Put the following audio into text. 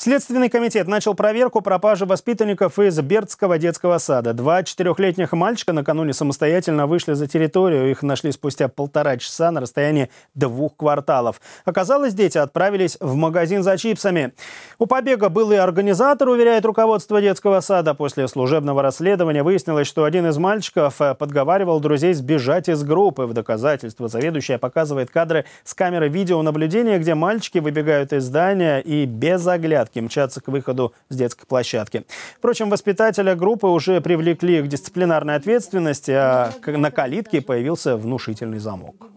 Следственный комитет начал проверку пропажи воспитанников из Бердского детского сада. Два четырехлетних мальчика накануне самостоятельно вышли за территорию. Их нашли спустя полтора часа на расстоянии двух кварталов. Оказалось, дети отправились в магазин за чипсами. У побега был и организатор, уверяет руководство детского сада. После служебного расследования выяснилось, что один из мальчиков э, подговаривал друзей сбежать из группы. В доказательство заведующая показывает кадры с камеры видеонаблюдения, где мальчики выбегают из здания и без оглядки десятки мчаться к выходу с детской площадки. Впрочем, воспитателя группы уже привлекли к дисциплинарной ответственности, а на калитке появился внушительный замок.